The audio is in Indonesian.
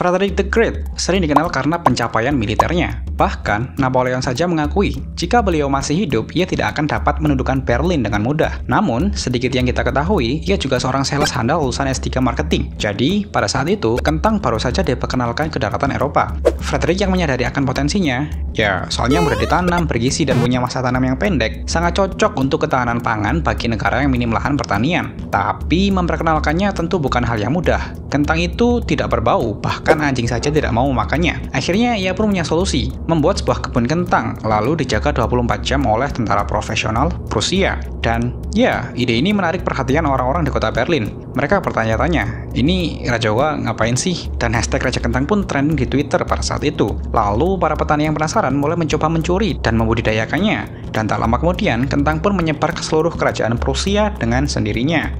Frederick the Great sering dikenal karena pencapaian militernya. Bahkan, Napoleon saja mengakui, jika beliau masih hidup, ia tidak akan dapat menundukkan Berlin dengan mudah. Namun, sedikit yang kita ketahui, ia juga seorang sales handal lulusan S3 Marketing. Jadi, pada saat itu, kentang baru saja diperkenalkan ke daratan Eropa. Frederick yang menyadari akan potensinya, ya soalnya mudah ditanam, bergizi, dan punya masa tanam yang pendek, sangat cocok untuk ketahanan pangan bagi negara yang minim lahan pertanian. Tapi, memperkenalkannya tentu bukan hal yang mudah. Kentang itu tidak berbau, bahkan bahkan anjing saja tidak mau memakannya. Akhirnya ia pun punya solusi, membuat sebuah kebun kentang lalu dijaga 24 jam oleh tentara profesional Prusia. Dan ya, ide ini menarik perhatian orang-orang di kota Berlin. Mereka bertanya-tanya, ini Raja Wa ngapain sih? Dan hashtag Raja Kentang pun trending di Twitter pada saat itu. Lalu para petani yang penasaran mulai mencoba mencuri dan membudidayakannya. Dan tak lama kemudian, kentang pun menyebar ke seluruh kerajaan Prusia dengan sendirinya.